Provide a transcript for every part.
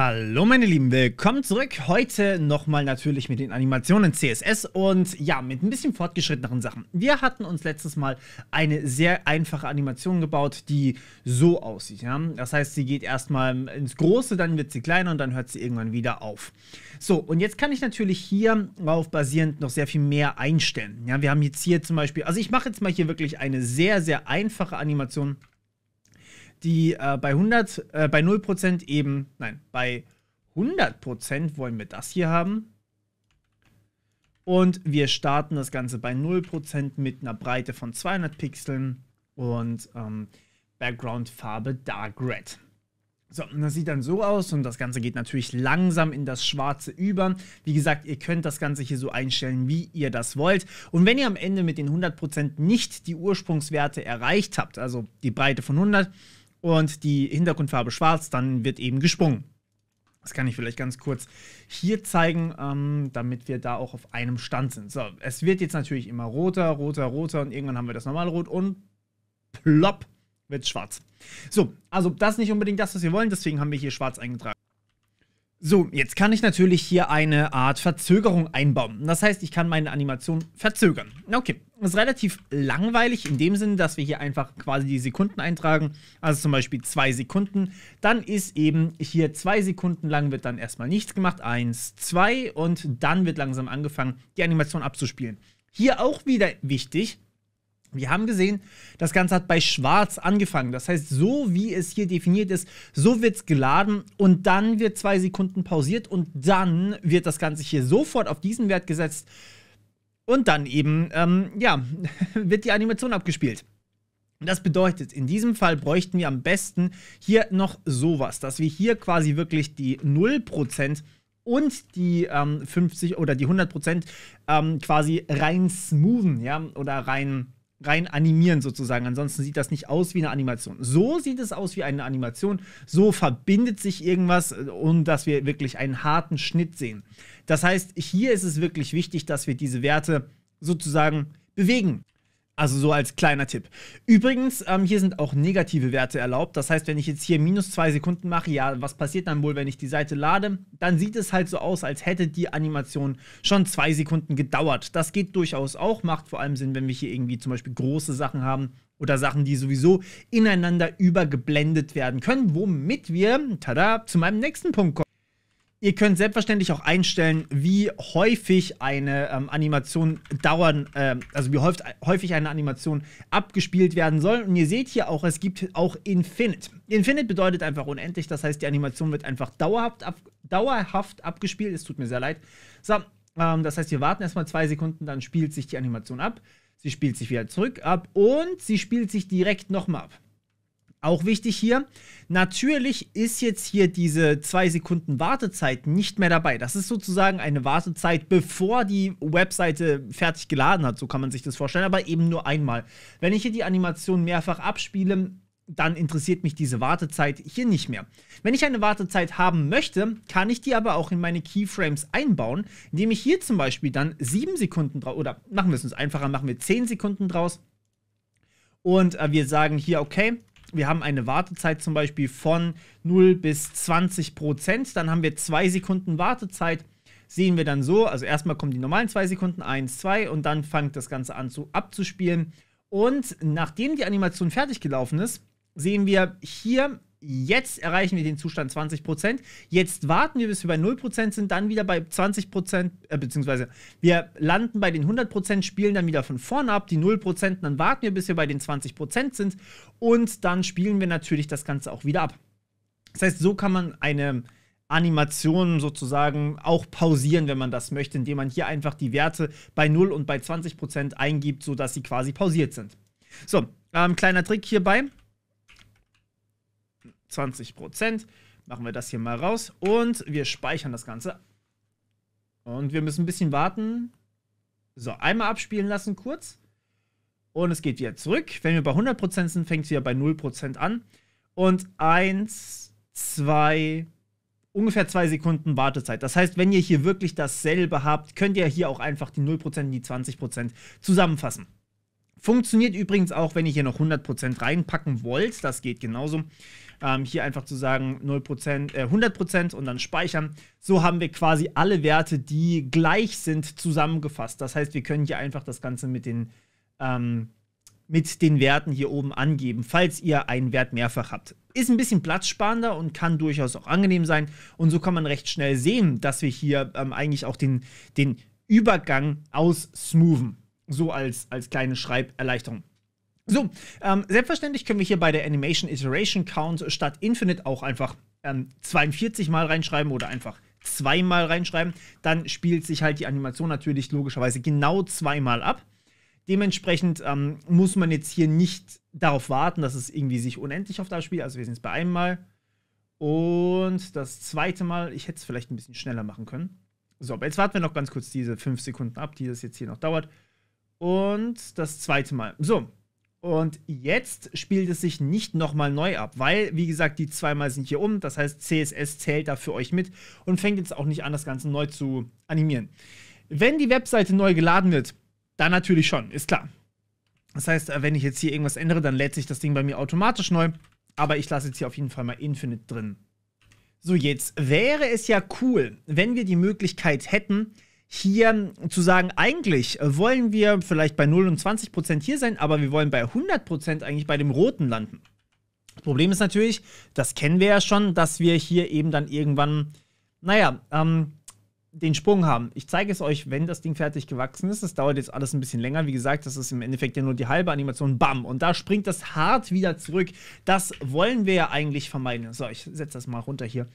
Hallo meine Lieben, willkommen zurück. Heute nochmal natürlich mit den Animationen CSS und ja, mit ein bisschen fortgeschritteneren Sachen. Wir hatten uns letztes Mal eine sehr einfache Animation gebaut, die so aussieht. Ja? Das heißt, sie geht erstmal ins Große, dann wird sie kleiner und dann hört sie irgendwann wieder auf. So, und jetzt kann ich natürlich hier darauf basierend noch sehr viel mehr einstellen. Ja, wir haben jetzt hier zum Beispiel, also ich mache jetzt mal hier wirklich eine sehr, sehr einfache Animation die äh, bei 100, äh, bei 0% eben, nein, bei 100% wollen wir das hier haben. Und wir starten das Ganze bei 0% mit einer Breite von 200 Pixeln und ähm, Background-Farbe Dark Red. So, und das sieht dann so aus und das Ganze geht natürlich langsam in das Schwarze über. Wie gesagt, ihr könnt das Ganze hier so einstellen, wie ihr das wollt. Und wenn ihr am Ende mit den 100% nicht die Ursprungswerte erreicht habt, also die Breite von 100, und die Hintergrundfarbe schwarz, dann wird eben gesprungen. Das kann ich vielleicht ganz kurz hier zeigen, ähm, damit wir da auch auf einem Stand sind. So, es wird jetzt natürlich immer roter, roter, roter und irgendwann haben wir das normale Rot und plopp wird schwarz. So, also das ist nicht unbedingt das, was wir wollen, deswegen haben wir hier schwarz eingetragen. So, jetzt kann ich natürlich hier eine Art Verzögerung einbauen. Das heißt, ich kann meine Animation verzögern. Okay, das ist relativ langweilig in dem Sinne, dass wir hier einfach quasi die Sekunden eintragen. Also zum Beispiel zwei Sekunden. Dann ist eben hier zwei Sekunden lang wird dann erstmal nichts gemacht. Eins, zwei und dann wird langsam angefangen, die Animation abzuspielen. Hier auch wieder wichtig, wir haben gesehen, das Ganze hat bei Schwarz angefangen. Das heißt, so wie es hier definiert ist, so wird es geladen und dann wird zwei Sekunden pausiert und dann wird das Ganze hier sofort auf diesen Wert gesetzt und dann eben, ähm, ja, wird die Animation abgespielt. Das bedeutet, in diesem Fall bräuchten wir am besten hier noch sowas, dass wir hier quasi wirklich die 0% und die ähm, 50 oder die 100% ähm, quasi rein smoothen, ja, oder rein rein animieren sozusagen. Ansonsten sieht das nicht aus wie eine Animation. So sieht es aus wie eine Animation. So verbindet sich irgendwas, um äh, dass wir wirklich einen harten Schnitt sehen. Das heißt, hier ist es wirklich wichtig, dass wir diese Werte sozusagen bewegen. Also so als kleiner Tipp. Übrigens, ähm, hier sind auch negative Werte erlaubt. Das heißt, wenn ich jetzt hier minus zwei Sekunden mache, ja, was passiert dann wohl, wenn ich die Seite lade? Dann sieht es halt so aus, als hätte die Animation schon zwei Sekunden gedauert. Das geht durchaus auch, macht vor allem Sinn, wenn wir hier irgendwie zum Beispiel große Sachen haben oder Sachen, die sowieso ineinander übergeblendet werden können, womit wir, tada, zu meinem nächsten Punkt kommen. Ihr könnt selbstverständlich auch einstellen, wie häufig eine ähm, Animation dauern, äh, also wie häufig, häufig eine Animation abgespielt werden soll. Und ihr seht hier auch, es gibt auch Infinite. Infinite bedeutet einfach unendlich, das heißt, die Animation wird einfach dauerhaft, ab, dauerhaft abgespielt. Es tut mir sehr leid. So, ähm, das heißt, wir warten erstmal zwei Sekunden, dann spielt sich die Animation ab. Sie spielt sich wieder zurück ab und sie spielt sich direkt nochmal ab. Auch wichtig hier, natürlich ist jetzt hier diese 2 Sekunden Wartezeit nicht mehr dabei. Das ist sozusagen eine Wartezeit, bevor die Webseite fertig geladen hat. So kann man sich das vorstellen, aber eben nur einmal. Wenn ich hier die Animation mehrfach abspiele, dann interessiert mich diese Wartezeit hier nicht mehr. Wenn ich eine Wartezeit haben möchte, kann ich die aber auch in meine Keyframes einbauen, indem ich hier zum Beispiel dann 7 Sekunden draus, oder machen wir es uns einfacher, machen wir 10 Sekunden draus. Und äh, wir sagen hier, okay, wir haben eine Wartezeit zum Beispiel von 0 bis 20 Prozent. Dann haben wir 2 Sekunden Wartezeit. Sehen wir dann so, also erstmal kommen die normalen 2 Sekunden, 1, 2 und dann fängt das Ganze an zu abzuspielen. Und nachdem die Animation fertig gelaufen ist, sehen wir hier Jetzt erreichen wir den Zustand 20%. Jetzt warten wir, bis wir bei 0% sind, dann wieder bei 20%, äh, beziehungsweise wir landen bei den 100%, spielen dann wieder von vorne ab, die 0%, dann warten wir, bis wir bei den 20% sind und dann spielen wir natürlich das Ganze auch wieder ab. Das heißt, so kann man eine Animation sozusagen auch pausieren, wenn man das möchte, indem man hier einfach die Werte bei 0 und bei 20% eingibt, sodass sie quasi pausiert sind. So, ähm, kleiner Trick hierbei. 20 Prozent. Machen wir das hier mal raus und wir speichern das Ganze. Und wir müssen ein bisschen warten. So, einmal abspielen lassen kurz. Und es geht wieder zurück. Wenn wir bei 100% sind, fängt es wieder bei 0% an. Und 1, 2, ungefähr 2 Sekunden Wartezeit. Das heißt, wenn ihr hier wirklich dasselbe habt, könnt ihr hier auch einfach die 0% und die 20% zusammenfassen. Funktioniert übrigens auch, wenn ihr hier noch 100% reinpacken wollt. Das geht genauso. Ähm, hier einfach zu sagen 0%, äh, 100% und dann speichern. So haben wir quasi alle Werte, die gleich sind, zusammengefasst. Das heißt, wir können hier einfach das Ganze mit den, ähm, mit den Werten hier oben angeben, falls ihr einen Wert mehrfach habt. Ist ein bisschen platzsparender und kann durchaus auch angenehm sein. Und so kann man recht schnell sehen, dass wir hier ähm, eigentlich auch den, den Übergang aus smoothen. So als, als kleine Schreiberleichterung. So, ähm, selbstverständlich können wir hier bei der Animation Iteration Count statt Infinite auch einfach ähm, 42 mal reinschreiben oder einfach zweimal reinschreiben. Dann spielt sich halt die Animation natürlich logischerweise genau zweimal ab. Dementsprechend ähm, muss man jetzt hier nicht darauf warten, dass es irgendwie sich unendlich auf oft abspielt. Also wir sind jetzt bei einem Mal. Und das zweite Mal, ich hätte es vielleicht ein bisschen schneller machen können. So, aber jetzt warten wir noch ganz kurz diese 5 Sekunden ab, die das jetzt hier noch dauert. Und das zweite Mal. So, und jetzt spielt es sich nicht nochmal neu ab, weil, wie gesagt, die zweimal sind hier um. Das heißt, CSS zählt da für euch mit und fängt jetzt auch nicht an, das Ganze neu zu animieren. Wenn die Webseite neu geladen wird, dann natürlich schon, ist klar. Das heißt, äh, wenn ich jetzt hier irgendwas ändere, dann lädt sich das Ding bei mir automatisch neu. Aber ich lasse jetzt hier auf jeden Fall mal Infinite drin. So, jetzt wäre es ja cool, wenn wir die Möglichkeit hätten, hier zu sagen, eigentlich äh, wollen wir vielleicht bei 0 und 20 Prozent hier sein, aber wir wollen bei 100 Prozent eigentlich bei dem Roten landen. Das Problem ist natürlich, das kennen wir ja schon, dass wir hier eben dann irgendwann, naja, ähm, den Sprung haben. Ich zeige es euch, wenn das Ding fertig gewachsen ist. Das dauert jetzt alles ein bisschen länger. Wie gesagt, das ist im Endeffekt ja nur die halbe Animation. Bam! Und da springt das hart wieder zurück. Das wollen wir ja eigentlich vermeiden. So, ich setze das mal runter hier.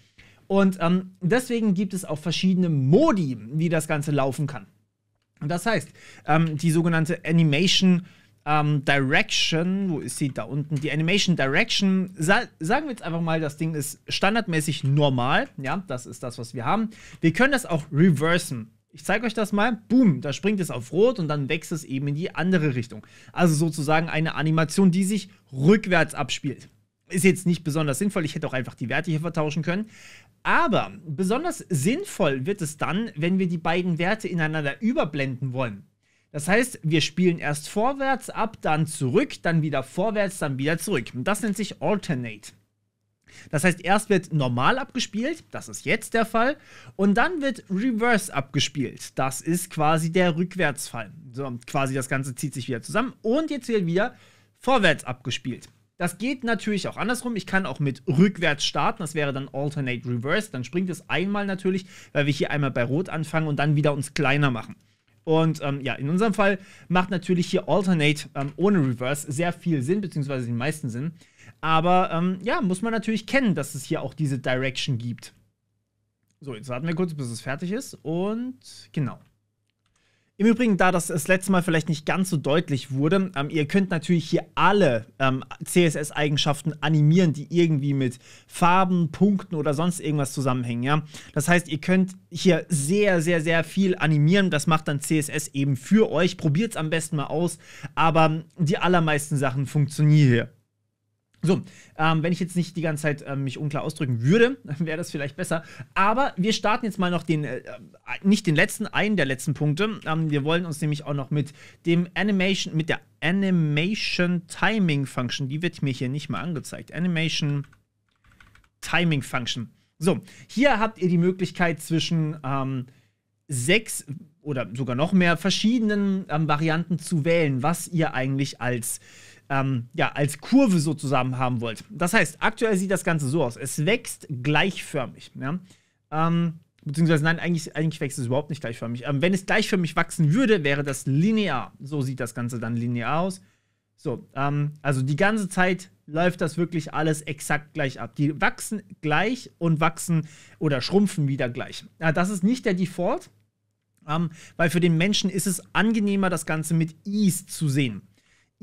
Und ähm, deswegen gibt es auch verschiedene Modi, wie das Ganze laufen kann. das heißt, ähm, die sogenannte Animation ähm, Direction, wo ist sie da unten? Die Animation Direction, sa sagen wir jetzt einfach mal, das Ding ist standardmäßig normal. Ja, das ist das, was wir haben. Wir können das auch reversen. Ich zeige euch das mal. Boom, da springt es auf Rot und dann wächst es eben in die andere Richtung. Also sozusagen eine Animation, die sich rückwärts abspielt. Ist jetzt nicht besonders sinnvoll. Ich hätte auch einfach die Werte hier vertauschen können. Aber besonders sinnvoll wird es dann, wenn wir die beiden Werte ineinander überblenden wollen. Das heißt, wir spielen erst vorwärts ab, dann zurück, dann wieder vorwärts, dann wieder zurück. Das nennt sich Alternate. Das heißt, erst wird normal abgespielt, das ist jetzt der Fall, und dann wird reverse abgespielt. Das ist quasi der Rückwärtsfall. So, quasi das Ganze zieht sich wieder zusammen und jetzt wird wieder vorwärts abgespielt. Das geht natürlich auch andersrum. Ich kann auch mit rückwärts starten. Das wäre dann Alternate Reverse. Dann springt es einmal natürlich, weil wir hier einmal bei Rot anfangen und dann wieder uns kleiner machen. Und ähm, ja, in unserem Fall macht natürlich hier Alternate ähm, ohne Reverse sehr viel Sinn, beziehungsweise den meisten Sinn. Aber ähm, ja, muss man natürlich kennen, dass es hier auch diese Direction gibt. So, jetzt warten wir kurz, bis es fertig ist. Und genau. Im Übrigen, da das das letzte Mal vielleicht nicht ganz so deutlich wurde, ähm, ihr könnt natürlich hier alle ähm, CSS-Eigenschaften animieren, die irgendwie mit Farben, Punkten oder sonst irgendwas zusammenhängen. Ja? Das heißt, ihr könnt hier sehr, sehr, sehr viel animieren. Das macht dann CSS eben für euch. Probiert es am besten mal aus, aber die allermeisten Sachen funktionieren hier. So, ähm, wenn ich jetzt nicht die ganze Zeit äh, mich unklar ausdrücken würde, dann wäre das vielleicht besser. Aber wir starten jetzt mal noch den, äh, nicht den letzten, einen der letzten Punkte. Ähm, wir wollen uns nämlich auch noch mit dem Animation, mit der Animation Timing Function, die wird mir hier nicht mal angezeigt. Animation Timing Function. So, hier habt ihr die Möglichkeit zwischen ähm, sechs oder sogar noch mehr verschiedenen ähm, Varianten zu wählen, was ihr eigentlich als ähm, ja, als Kurve so zusammen haben wollt. Das heißt, aktuell sieht das Ganze so aus. Es wächst gleichförmig. Ja? Ähm, beziehungsweise nein, eigentlich, eigentlich wächst es überhaupt nicht gleichförmig. Ähm, wenn es gleichförmig wachsen würde, wäre das linear. So sieht das Ganze dann linear aus. So, ähm, also die ganze Zeit läuft das wirklich alles exakt gleich ab. Die wachsen gleich und wachsen oder schrumpfen wieder gleich. Ja, das ist nicht der Default, ähm, weil für den Menschen ist es angenehmer, das Ganze mit Ease zu sehen.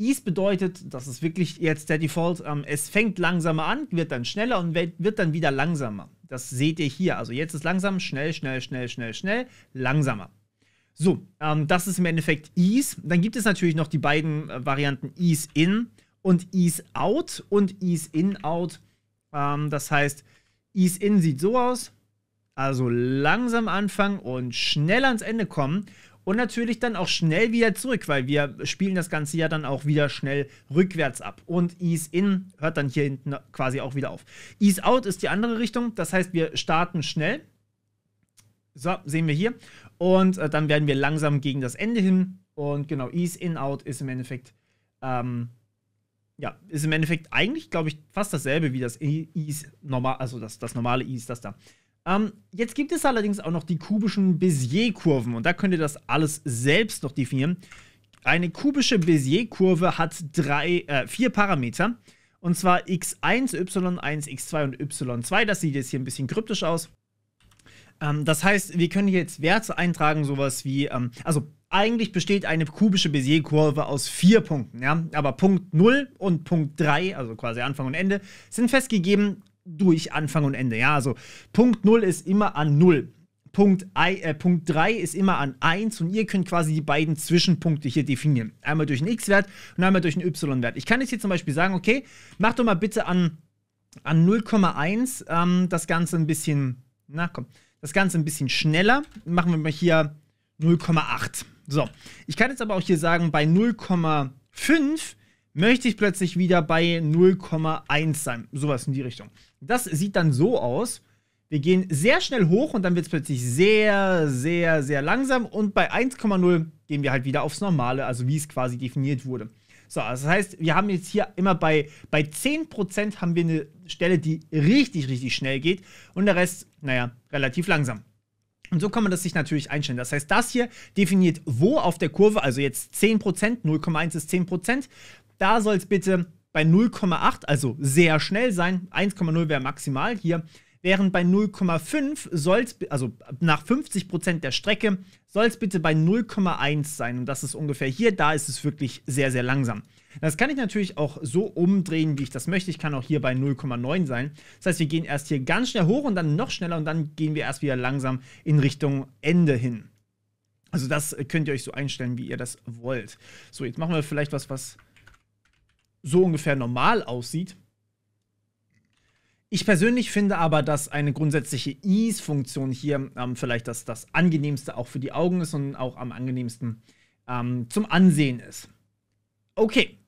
Ease bedeutet, das ist wirklich jetzt der Default, ähm, es fängt langsamer an, wird dann schneller und wird dann wieder langsamer. Das seht ihr hier. Also jetzt ist langsam, schnell, schnell, schnell, schnell, schnell, langsamer. So, ähm, das ist im Endeffekt Ease. Dann gibt es natürlich noch die beiden äh, Varianten Ease In und Ease Out und Ease In Out. Ähm, das heißt, Ease In sieht so aus. Also langsam anfangen und schnell ans Ende kommen und natürlich dann auch schnell wieder zurück, weil wir spielen das Ganze ja dann auch wieder schnell rückwärts ab. Und Ease In hört dann hier hinten quasi auch wieder auf. Ease Out ist die andere Richtung, das heißt, wir starten schnell. So, sehen wir hier. Und äh, dann werden wir langsam gegen das Ende hin. Und genau, Ease In Out ist im Endeffekt, ähm, ja, ist im Endeffekt eigentlich, glaube ich, fast dasselbe wie das e-, Ease, normal, also das, das normale Ease, das da. Ähm, jetzt gibt es allerdings auch noch die kubischen Bézier-Kurven und da könnt ihr das alles selbst noch definieren. Eine kubische Bézier-Kurve hat drei, äh, vier Parameter. Und zwar x1, y1, x2 und y2. Das sieht jetzt hier ein bisschen kryptisch aus. Ähm, das heißt, wir können hier jetzt Werte eintragen, sowas wie, ähm, also eigentlich besteht eine kubische Bézier-Kurve aus vier Punkten, ja. Aber Punkt 0 und Punkt 3, also quasi Anfang und Ende, sind festgegeben durch Anfang und Ende. Ja, also Punkt 0 ist immer an 0. Punkt, I, äh, Punkt 3 ist immer an 1 und ihr könnt quasi die beiden Zwischenpunkte hier definieren. Einmal durch einen x-Wert und einmal durch einen y-Wert. Ich kann jetzt hier zum Beispiel sagen, okay, mach doch mal bitte an, an 0,1 ähm, das Ganze ein bisschen, na komm, das Ganze ein bisschen schneller. Machen wir mal hier 0,8. So, ich kann jetzt aber auch hier sagen, bei 0,5 möchte ich plötzlich wieder bei 0,1 sein. Sowas in die Richtung. Das sieht dann so aus. Wir gehen sehr schnell hoch und dann wird es plötzlich sehr, sehr, sehr langsam. Und bei 1,0 gehen wir halt wieder aufs Normale, also wie es quasi definiert wurde. So, also das heißt, wir haben jetzt hier immer bei, bei 10% haben wir eine Stelle, die richtig, richtig schnell geht und der Rest, naja, relativ langsam. Und so kann man das sich natürlich einstellen. Das heißt, das hier definiert wo auf der Kurve, also jetzt 10%, 0,1 ist 10%, da soll es bitte bei 0,8, also sehr schnell sein. 1,0 wäre maximal hier. Während bei 0,5 soll es, also nach 50% der Strecke, soll es bitte bei 0,1 sein. Und das ist ungefähr hier. Da ist es wirklich sehr, sehr langsam. Das kann ich natürlich auch so umdrehen, wie ich das möchte. Ich kann auch hier bei 0,9 sein. Das heißt, wir gehen erst hier ganz schnell hoch und dann noch schneller und dann gehen wir erst wieder langsam in Richtung Ende hin. Also das könnt ihr euch so einstellen, wie ihr das wollt. So, jetzt machen wir vielleicht was, was so ungefähr normal aussieht. Ich persönlich finde aber, dass eine grundsätzliche Ease-Funktion hier ähm, vielleicht das, das angenehmste auch für die Augen ist und auch am angenehmsten ähm, zum Ansehen ist. Okay.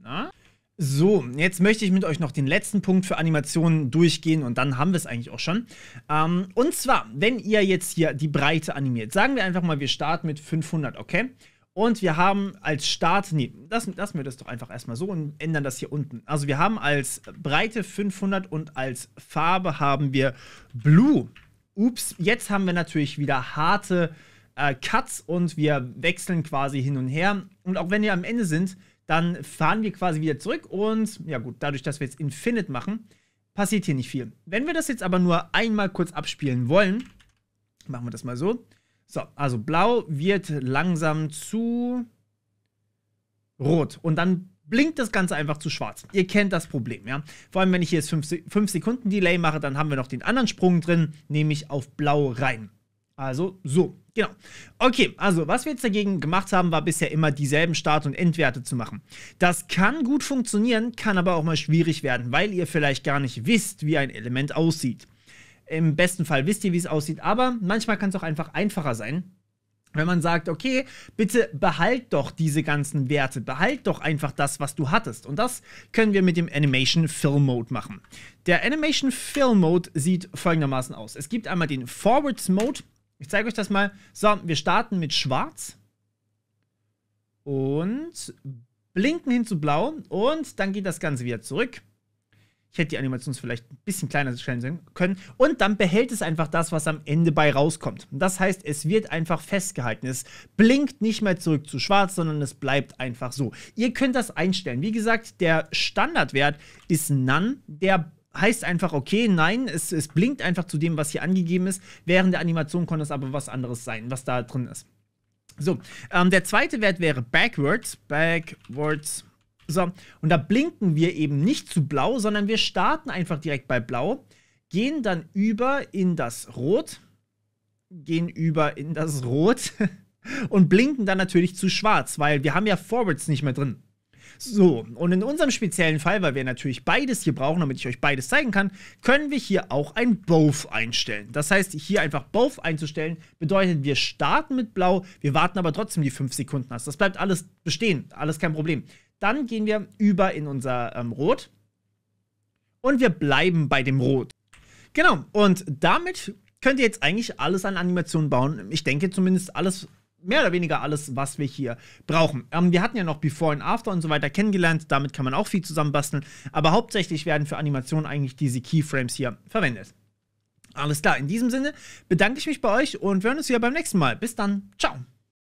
Na? So, jetzt möchte ich mit euch noch den letzten Punkt für Animationen durchgehen und dann haben wir es eigentlich auch schon. Ähm, und zwar, wenn ihr jetzt hier die Breite animiert, sagen wir einfach mal, wir starten mit 500, okay? Und wir haben als Start, nee, das, lassen wir das doch einfach erstmal so und ändern das hier unten. Also wir haben als Breite 500 und als Farbe haben wir Blue. Ups, jetzt haben wir natürlich wieder harte äh, Cuts und wir wechseln quasi hin und her. Und auch wenn wir am Ende sind, dann fahren wir quasi wieder zurück und, ja gut, dadurch, dass wir jetzt Infinite machen, passiert hier nicht viel. Wenn wir das jetzt aber nur einmal kurz abspielen wollen, machen wir das mal so. So, also blau wird langsam zu rot und dann blinkt das Ganze einfach zu schwarz. Ihr kennt das Problem, ja. Vor allem, wenn ich hier jetzt 5 Sekunden Delay mache, dann haben wir noch den anderen Sprung drin, nämlich auf blau rein. Also so, genau. Okay, also was wir jetzt dagegen gemacht haben, war bisher immer dieselben Start- und Endwerte zu machen. Das kann gut funktionieren, kann aber auch mal schwierig werden, weil ihr vielleicht gar nicht wisst, wie ein Element aussieht. Im besten Fall wisst ihr, wie es aussieht, aber manchmal kann es auch einfach einfacher sein. Wenn man sagt, okay, bitte behalt doch diese ganzen Werte, behalt doch einfach das, was du hattest. Und das können wir mit dem Animation Fill Mode machen. Der Animation Fill Mode sieht folgendermaßen aus. Es gibt einmal den Forwards Mode. Ich zeige euch das mal. So, wir starten mit Schwarz und blinken hin zu Blau und dann geht das Ganze wieder zurück. Ich hätte die Animation vielleicht ein bisschen kleiner stellen können. Und dann behält es einfach das, was am Ende bei rauskommt. das heißt, es wird einfach festgehalten. Es blinkt nicht mehr zurück zu schwarz, sondern es bleibt einfach so. Ihr könnt das einstellen. Wie gesagt, der Standardwert ist None. Der heißt einfach, okay, nein, es, es blinkt einfach zu dem, was hier angegeben ist. Während der Animation konnte es aber was anderes sein, was da drin ist. So, ähm, der zweite Wert wäre Backwards. Backwards so, und da blinken wir eben nicht zu blau, sondern wir starten einfach direkt bei blau, gehen dann über in das Rot, gehen über in das Rot und blinken dann natürlich zu schwarz, weil wir haben ja Forwards nicht mehr drin. So, und in unserem speziellen Fall, weil wir natürlich beides hier brauchen, damit ich euch beides zeigen kann, können wir hier auch ein Both einstellen. Das heißt, hier einfach Both einzustellen, bedeutet, wir starten mit Blau, wir warten aber trotzdem die 5 Sekunden aus. Das bleibt alles bestehen, alles kein Problem. Dann gehen wir über in unser ähm, Rot und wir bleiben bei dem Rot. Genau, und damit könnt ihr jetzt eigentlich alles an Animationen bauen. Ich denke zumindest alles, mehr oder weniger alles, was wir hier brauchen. Ähm, wir hatten ja noch Before and After und so weiter kennengelernt. Damit kann man auch viel zusammenbasteln. Aber hauptsächlich werden für Animationen eigentlich diese Keyframes hier verwendet. Alles klar, in diesem Sinne bedanke ich mich bei euch und wir hören uns wieder beim nächsten Mal. Bis dann, ciao.